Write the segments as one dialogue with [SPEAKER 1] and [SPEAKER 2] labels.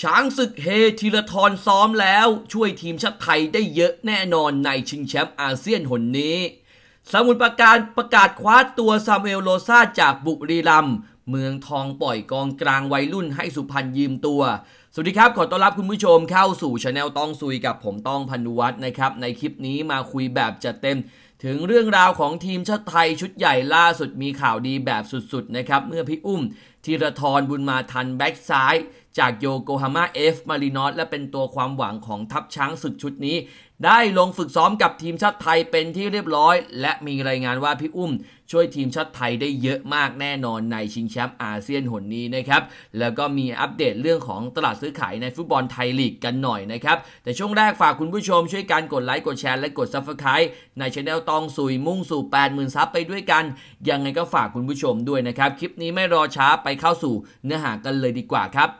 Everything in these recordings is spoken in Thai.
[SPEAKER 1] ช้างศึกเฮทีละทรซ้อมแล้วช่วยทีมชาติไทยได้เยอะแน่นอนในชิงแชมป์อาเซียนหนนี้ สมุนปราการประกาศคว้าตัวซามูเอลโลซาจากบุรีรัม เมืองทองปล่อยกองกลางวัยรุ่นให้สุพรรณยืมตัวสวัสดีครับ ขอต้อนรับคุณผู้ชมเข้าสู่ช anel ต้องซุยกับผมต้องพันุวัฒน์นะครับ ในคลิปนี้มาคุยแบบจะเต็ม ถึงเรื่องราวของทีมชาติไทยชุดใหญ่ล่าสุดมีข่าวดีแบบสุดๆนะครับ เมื่อพี่อุ้มธีรทรบุญมาทันแบ็กซ้าย จากโยโกฮาม่าเอฟมารินอสและเป็นตัวความหวังของทัพช้างศึกชุดนี้ได้ลงฝึกซ้อมกับทีมชาติไทยเป็นที่เรียบร้อย และมีรายงานว่าพี่อุ้ม ช่วยทีมชาติไทยได้เยอะมากแน่นอนในชิงแชมป์อาเซียนหนนี้นะครับแล้วก็มีอัปเดตเรื่องของตลาดซื้อขายในฟุตบอลไทยลีกกันหน่อยนะครับแต่ช่วงแรกฝากคุณผู้ชมช่วยกันกดไลค์กดแชร์และกดซับสไครต์ในช anel ตองสุยมุ่งสู่80,000ซับไปด้วยกันยังไงก็ฝากคุณผู้ชมด้วยนะครับ คลิปนี้ไม่รอช้าไปเข้าสู่เนื้อหากันเลยดีกว่าครับ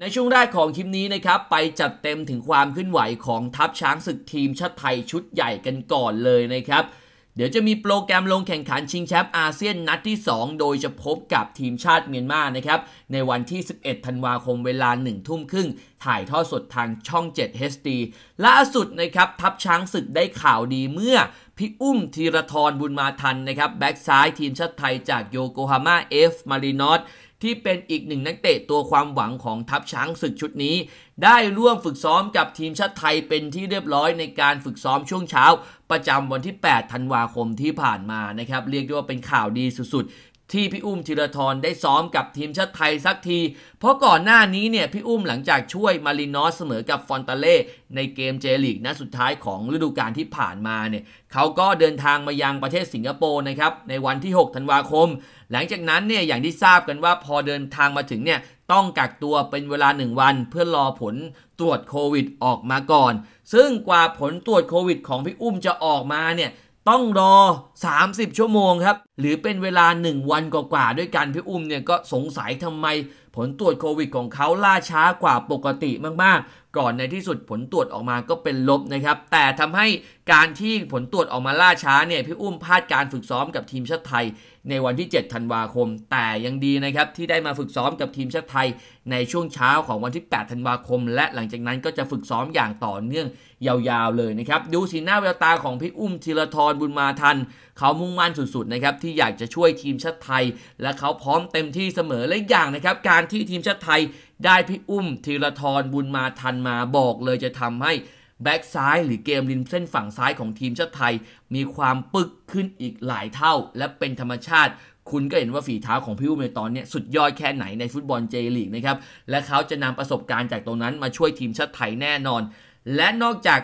[SPEAKER 1] ในช่วงแรกของคลิปนี้นะครับ ไปจัดเต็มถึงความขึ้นไหวของทัพช้างศึกทีมชาติไทยชุดใหญ่กันก่อนเลยนะครับ เดี๋ยวจะมีโปรแกรมลงแข่งขันชิงแชมป์อาเซียนนัดที่ 2 โดยจะพบกับทีมชาติเมียนมานะครับในวันที่ 11 ธันวาคมเวลา1ทุ่มครึ่งถ่ายทอดสดทางช่อง 7 HD ล่าสุดนะครับทัพช้างศึกได้ข่าวดีเมื่อพี่อุ้มธีรทรบุญมาทันนะครับแบ็กซ้ายทีมชาติไทยจากโยโกฮาม่าเอฟมารินอตที่เป็นอีกหนึ่งนักเตะตัวความหวังของทัพช้างศึกชุดนี้ ได้ร่วมฝึกซ้อมกับทีมชาติไทยเป็นที่เรียบร้อยในการฝึกซ้อมช่วงเช้าประจำวันที่ 8 ธันวาคมที่ผ่านมานะครับ เรียกได้ว่าเป็นข่าวดีสุดที่พี่อุ้มธีรทรได้ซ้อมกับทีมชาติไทยสักที เพราะก่อนหน้านี้เนี่ยพี่อุ้มหลังจากช่วยมารินอสเสมอกับฟอนตาเล่ ในเกมเจลีกนัดสุดท้ายของฤดูกาลที่ผ่านมาเนี่ยเขาก็เดินทางมายังประเทศสิงคโปร์นะครับในวันที่ 6 ธันวาคม หลังจากนั้นเนี่ยอย่างที่ทราบกันว่าพอเดินทางมาถึงเนี่ยต้องกักตัวเป็นเวลา 1 วันเพื่อรอผลตรวจโควิดออกมาก่อน ซึ่งกว่าผลตรวจโควิดของพี่อุ้มจะออกมาเนี่ยต้องรอ 30 ชั่วโมงครับ หรือเป็นเวลา 1 วัน กว่าๆด้วยกันพี่ อุ้ม เนี่ย ก็สงสัยทำไม ผล ตรวจ โควิดของเขาล่าช้ากว่าปกติมากก่อน ในที่สุดผลตรวจออกมาก็เป็นลบนะครับแต่ทำให้การที่ผลตรวจออกมาล่าช้าเนี่ยพี่อุ้มพลาดการฝึกซ้อมกับทีมชาติไทย ในวันที่ 7 ธันวาคม แต่ยังดีนะครับที่ได้มาฝึกซ้อมกับทีมชาติไทย ในช่วงเช้าของวันที่ 8 ธันวาคม และหลังจากนั้นก็จะฝึกซ้อมอย่างต่อเนื่องยาว ๆเลยนะครับดูสีหน้าแววตาของ พี่อุ้มธีรทรบุญมาทัน เขามุ่งมั่นสุดๆนะครับที่อยากจะช่วยทีมชาติไทย และเขาพร้อมเต็มที่เสมอและอย่างนะครับการที่ทีมชาติไทยได้พี่อุ้มธีรทรบุญมาทันมาบอกเลยจะทำให้ แบ็กซ้ายหรือเกมริมเส้นฝั่งซ้ายของทีมชาติไทย มีความปึกขึ้นอีกหลายเท่า และเป็นธรรมชาติ คุณก็เห็นว่าฝีเท้าของพี่อุ้มในตอนนี้สุดยอดแค่ไหนในฟุตบอลเจลีกนะครับ และเขาจะนำประสบการณ์จากตรงนั้นมาช่วยทีมชาติไทยแน่นอน และนอกจาก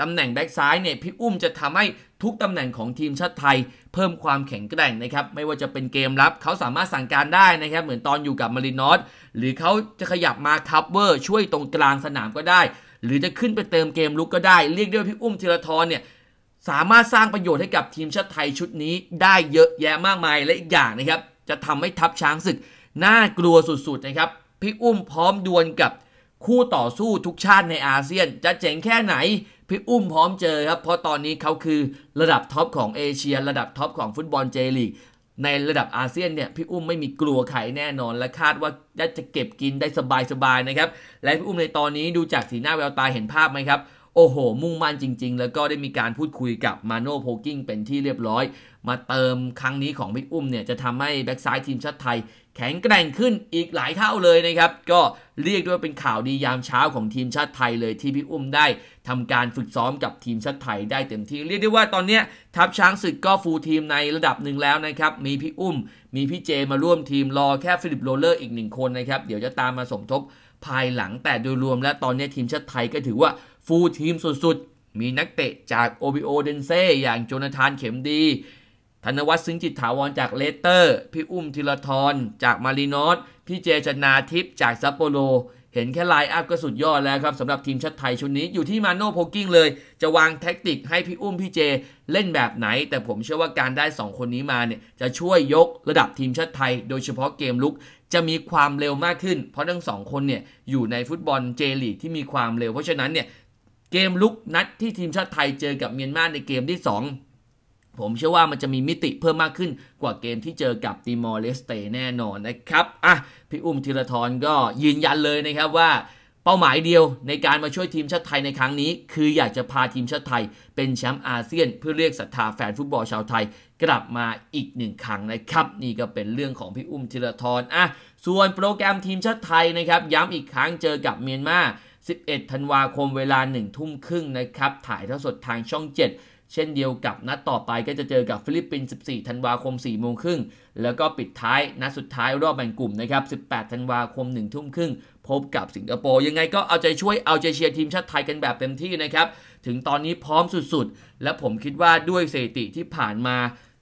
[SPEAKER 1] ตำแหน่งแบ็กซ้ายเนี่ยพี่อุ้มจะทำให้ทุกตำแหน่งของทีมชาติไทย เพิ่มความแข็งแกร่งนะครับไม่ว่าจะเป็นเกมรับ เขาสามารถสั่งการได้นะครับเหมือนตอนอยู่กับมารินอสหรือเขาจะขยับมาคัพเวอร์ช่วยตรงกลางสนามก็ได้ หรือจะขึ้นไปเติมเกมลุกก็ได้เรียกด้วยพี่อุ้มธีรทรเนี่ยสามารถสร้างประโยชน์ให้กับทีมชาติไทยชุดนี้ได้เยอะแยะมากมาย และอีกอย่างนะครับจะทำให้ทัพช้างศึกน่ากลัวสุดๆนะครับพี่อุ้มพร้อมดวลกับคู่ต่อสู้ทุกชาติในอาเซียนจะเจ๋งแค่ไหนพี่อุ้มพร้อมเจอครับเพราะตอนนี้เขาคือระดับท็อปของเอเชียระดับท็อปของฟุตบอลเจลีกในระดับอาเซียนเนี่ยพี่อุ้มไม่มีกลัวใครแน่นอนและคาดว่าจะเก็บกินได้สบายๆนะครับและพี่อุ้มในตอนนี้ดูจากสีหน้าแววตาเห็นภาพไหมครับโอ้โห มุ่งมั่นจริง ๆ แล้วก็ได้มีการพูดคุยกับมาโน่โพกิ้งเป็นที่เรียบร้อย มาเติมครั้งนี้ของบิ๊กอุ้มเนี่ยจะทำให้แบ็กซ้ายทีมชาติไทยแข็งแกร่งขึ้นอีกหลายเท่าเลยนะครับ ก็เรียกด้วยเป็นข่าวดียามเช้าของทีมชาติไทยเลยที่พี่อุ้มได้ทำการฝึกซ้อมกับทีมชาติไทยได้เต็มที่ เรียกได้ว่าตอนนี้ทัพช้างศึกก็ฟูลทีมในระดับหนึ่งแล้วนะครับมีพี่อุ้มมีพี่เจมาร่วมทีมรอแค่ฟิลิปโรเลอร์อีกหนึ่งคนนะครับเดี๋ยวจะตามมาสมทบภายหลังแต่โดยรวม และตอนนี้ทีมชาติไทยก็ถือว่าฟูลทีมสุดๆ มีนักเตะจากโอบิโอเดนเซ่อย่างโจนาธานเข็มดี ธนวัฒน์ซึ้งจิตถาวรจากเลสเตอร์ พี่อุ้มธีรทรจากมารีนอสพี่เจชนาทิพย์จากซัปโปโร เห็นแค่ไลน์อัพก็สุดยอดแล้วครับสำหรับทีมชาติไทยชุดนี้อยู่ที่มาโน่โพกิ้งเลย จะวางแท็กติกให้พี่อุ้มพี่เจเล่นแบบไหน แต่ผมเชื่อว่าการได้ 2 คนนี้มาเนี่ยจะช่วยยกระดับทีมชาติไทย โดยเฉพาะเกมลุกจะมีความเร็วมากขึ้น เพราะทั้งสองคนเนี่ยอยู่ในฟุตบอลเจลีกที่มีความเร็วเพราะฉะนั้นเนี่ยเกมลุกนัดที่ทีมชาติไทยเจอกับเมียนมาในเกมที่ 2 ผมเชื่อว่ามันจะมีมิติเพิ่มมากขึ้นกว่าเกมที่เจอกับติมอร์เลสเตแน่นอนนะครับอ่ะพี่อุ้มธีรทรก็ยืนยันเลยนะครับว่า เป้าหมายเดียวในการมาช่วยทีมชาติไทยในครั้งนี้ คืออยากจะพาทีมชาติไทยเป็นแชมป์อาเซียน เพื่อเรียกศรัทธาแฟนฟุตบอลชาวไทย กลับมาอีกหนึ่งครั้งนะครับนี่ก็เป็นเรื่องของพี่อุ้มธีรทรอ่ะส่วนโปรแกรมทีมชาติไทยนะครับย้ำอีกครั้งเจอกับเมียนมา11 ธันวาคมเวลา 1 ทุ่มครึ่งนะครับ ถ่ายทอาสดทางช่อง 7 เช่นเดียวกับ นัดต่อไปก็จะเจอกับฟิลิปปินส์ 14 ธันวาคม 4 โมงครึ่ง แล้วก็ปิดท้าย นัดสุดท้ายรอบแบ่งกลุ่ม นะครับ 18 ธันวาคม 1 ทุ่มครึ่ง พบกับสิงคโปร์ ยังไงก็เอาใจช่วยเอาใจเชียร์ทีมชาติไทยกันแบบเต็มที่นะครับ ถึงตอนนี้พร้อมสุดๆ และผมคิดว่าด้วยสถิติที่ผ่านมา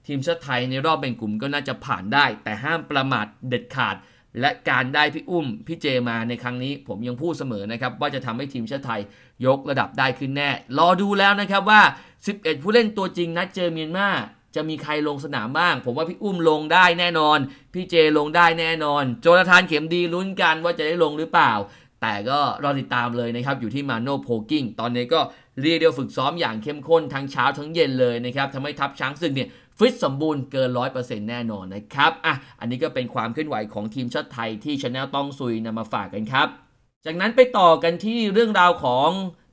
[SPEAKER 1] ทีมชาติไทยในรอบแบ่งกลุ่มก็น่าจะผ่านได้ แต่ห้ามประมาท เด็ดขาดและการได้พี่อุ้มพี่เจมาในครั้งนี้ ผมยังพูดเสมอนะครับ ว่าจะทำให้ทีมชาติไทย ยกระดับได้ขึ้นแน่ รอดูแล้วนะครับว่า11ผู้เล่นตัวจริงนัดเจอเมียนมาจะมีใครลงสนามบ้าง ผมว่าพี่อุ้มลงได้แน่นอน พี่เจลงได้แน่นอน โจนาธานเข็มดีลุ้นกันว่าจะได้ลงหรือเปล่า แต่ก็รอติดตามเลยนะครับ อยู่ที่มาโนโพกิ้งตอนนี้ก็เรียกเดียวฝึกซ้อมอย่างเข้มข้น ทั้งเช้าทั้งเย็นเลยนะครับทำให้ทัพช้างศึกเนี่ยฟิตสมบูรณ์เกินร้อยเปอร์เซ็นต์แน่นอนนะครับอ่ะอันนี้ก็เป็นความเคลื่อนไหวของทีมชาติไทยที่ชาแนลต้องซุยนำมาฝากกันครับ จากนั้นไปต่อกันที่เรื่องราวของ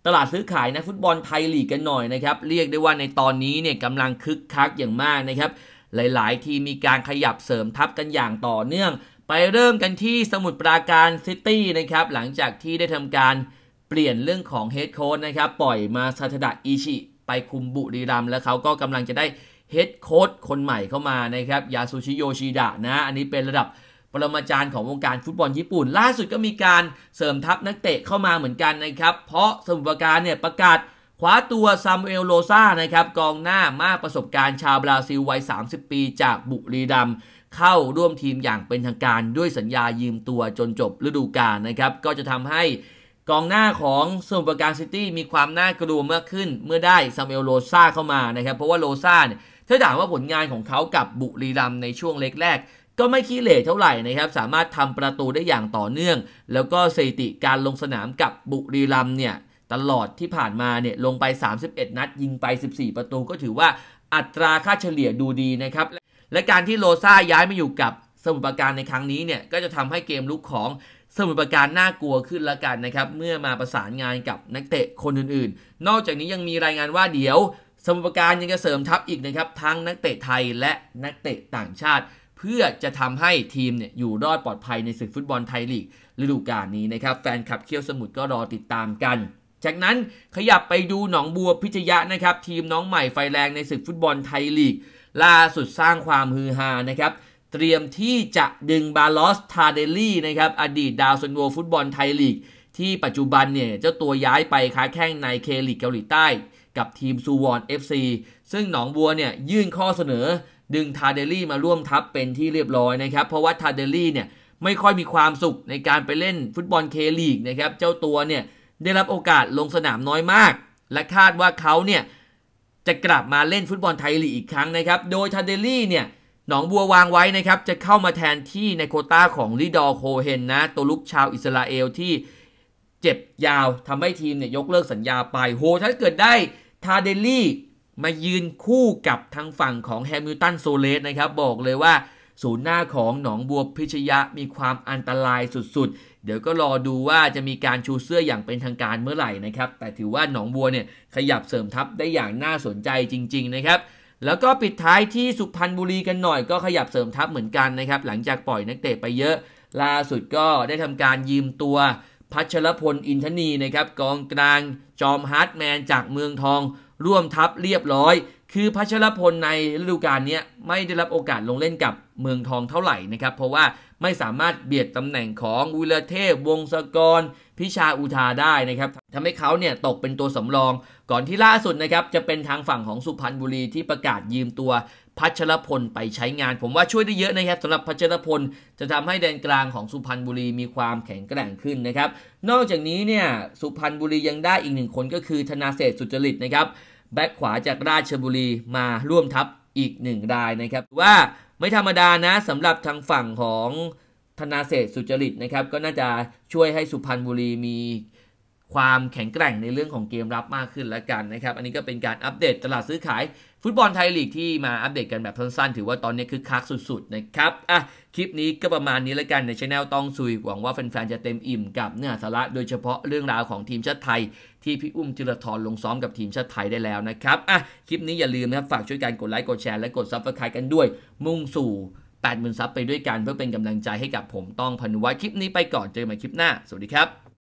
[SPEAKER 1] ตลาดซื้อขายนักฟุตบอลไทยลีกกันหน่อยนะครับ เรียกได้ว่าในตอนนี้เนี่ยกำลังคึกคักอย่างมากนะครับหลายๆ ทีมีการขยับเสริมทัพกันอย่างต่อเนื่อง ไปเริ่มกันที่สมุทรปราการซิตี้นะครับหลังจากที่ได้ทำการลี่ยนเรื่องของเฮดโค้ชนะครับ ปล่อยมาซาทดะอิชิ ไปคุมบุรีรัมแล้วเขาก็กำลังจะได้เฮดโค้ชคนใหม่เข้ามานะครับยาสุชิโยชิดะนะอันนี้เป็นระดับปรมาจารย์ของวงการฟุตบอลญี่ปุ่น ล่าสุดก็มีการเสริมทัพนักเตะเข้ามาเหมือนกันนะครับ เพราะสมุทรปราการเนี่ย ประกาศคว้าตัวซามูเอลโลซานะครับ กองหน้ามากประสบการณ์ชาวบราซิลวัย30ปี จากบุรีรัมเข้าร่วมทีมอย่างเป็นทางการด้วยสัญญายืมตัวจนจบฤดูกาลนะครับก็จะทำให้กองหน้าของสมุทรปราการซิตี้ มีความน่ากลัวมากขึ้นเมื่อได้ซามเอลโลซาเข้ามานะครับเพราะว่าโลซาเนี่ยถ้าถามว่าผลงานของเขากับบุรีรัมในช่วงเล็กแรกก็ไม่ขี้เหร่เท่าไหร่นะครับสามารถทำประตูได้อย่างต่อเนื่อง แล้วก็สถิติการลงสนามกับบุรีรัมเนี่ยตลอดที่ผ่านมาเนี่ยลงไป 31 นัด ยิงไป 14 ประตูก็ถือว่าอัตราค่าเฉลี่ยดูดีนะครับ และการที่โลซาย้ายมาอยู่กับสมุทรปราการในครั้งนี้เนี่ยก็จะทำให้เกมลุกของสมุดประการน่ากลัวขึ้นแล้วกันนะครับ เมื่อมาประสานงานกับนักเตะคนอื่นๆ นอกจากนี้ยังมีรายงานว่าเดี๋ยวสมุดประการยังจะเสริมทัพอีกนะครับ ทั้งนักเตะไทยและนักเตะต่างชาติ เพื่อจะทำให้ทีมเนี่ยอยู่รอดปลอดภัยในศึกฟุตบอลไทยลีกฤดูกาลนี้นะครับแฟนคลับเคี้ยวสมุดก็รอติดตามกันจากนั้นขยับไปดูหนองบัวพิจยะนะครับ ทีมน้องใหม่ไฟแรงในศึกฟุตบอลไทยลีก ล่าสุดสร้างความฮือฮานะครับเตรียมที่จะดึง บาลอส ทาเดลลี่นะครับอดีตดาวซันโวฟุตบอลไทยลีก ที่ปัจจุบันเนี่ยเจ้าตัวย้ายไป ค้าแข้งในเคลีกเกาหลีใต้กับทีมซูวอนเอฟซีซึ่งหนองบัวเนี่ยยื่นข้อเสนอดึงทาเดลลี่มาร่วมทัพเป็นที่เรียบร้อยนะครับ เพราะว่าทาเดลลี่เนี่ยไม่ค่อยมีความสุขในการไปเล่นฟุตบอลเคลีกนะครับเจ้าตัวเนี่ยได้รับโอกาสลงสนามน้อยมาก และคาดว่าเขาเนี่ยจะกลับมาเล่นฟุตบอลไทยลีกอีกครั้งนะครับโดยทาเดลลี่เนี่ยหนองบัววางไว้นะครับ จะเข้ามาแทนที่ในโคต้าของลิดอโคเฮนนะ ตัวลุกชาวอิสราเอลที่เจ็บยาวทำให้ทีมเนี่ยยกเลิกสัญญาไปโหถ้าเกิดได้ทาเดลี่มายืนคู่กับทางฝั่งของแฮมิลตันโซเลสนะครับ บอกเลยว่า ศูนย์หน้าของหนองบัวพิชยะมีความอันตรายสุดๆ เดี๋ยวก็รอดูว่าจะมีการชูเสื้ออย่างเป็นทางการเมื่อไหร่นะครับ แต่ถือว่าหนองบัวเนี่ยขยับเสริมทัพได้อย่างน่าสนใจจริง ๆนะครับแล้วก็ปิดท้ายที่สุพรรณบุรีกันหน่อยก็ขยับเสริมทัพเหมือนกันนะครับ หลังจากปล่อยนักเตะไปเยอะ ล่าสุดก็ได้ทำการยืมตัวพัชรพลอินทนีนะครับ กองกลางจอมฮาร์ดแมนจากเมืองทองร่วมทัพเรียบร้อย คือพัชรพลในฤดูกาลนี้ไม่ได้รับโอกาสลงเล่นกับเมืองทองเท่าไหร่นะครับ เพราะว่าไม่สามารถเบียดตำแหน่งของวิลเทพวงศกรพิชาอุทาได้นะครับทำให้เขาเนี่ยตกเป็นตัวสำรองก่อนที่ล่าสุดนะครับจะเป็นทางฝั่งของสุพรรณบุรีที่ประกาศยืมตัวพัชรพลไปใช้งาน ผมว่าช่วยได้เยอะนะครับสำหรับพัชรพล จะทำให้แดนกลางของสุพรรณบุรีมีความแข็งแกร่งขึ้นนะครับ นอกจากนี้เนี่ยสุพรรณบุรียังได้อีกหนึ่งคนก็คือธนาเศษสุจริตนะครับ แบ็คขวาจากราชบุรีมาร่วมทัพอีกหนึ่งรายนะครับว่าไม่ธรรมดานะสำหรับทางฝั่งของธนาเศษสุจริตนะครับก็น่าจะช่วยให้สุพรรณบุรีมีความแข็งแกร่งในเรื่องของเกมรับมากขึ้นแล้วกันนะครับ อันนี้ก็เป็นการอัปเดตตลาดซื้อขายฟุตบอลไทยลีกที่มาอัปเดตกันแบบสั้นๆ ถือว่าตอนนี้คือคักสุด ๆ นะครับ อ่ะ คลิปนี้ก็ประมาณนี้แล้วกันในช anel ต้องซุย หวังว่าแฟนๆ จะเต็มอิ่มกับเนื้อสาระโดยเฉพาะเรื่องราวของทีมชาติไทย ที่พี่อุ้มจิรทรลงซ้อมกับทีมชาติไทยได้แล้วนะครับ อ่ะ คลิปนี้อย่าลืมนะครับฝากช่วยกันกดไลค์ กดแชร์ และกดซับสไครต์กันด้วย มุ่งสู่8 0,000ซับไปด้วยกันเพื่อเป็นกำลังใจให้กับผมต้องพนุวัฒน์คลิปนี้ไปก่อน เจอกันใหม่คลิปหน้า สวัสดีครับ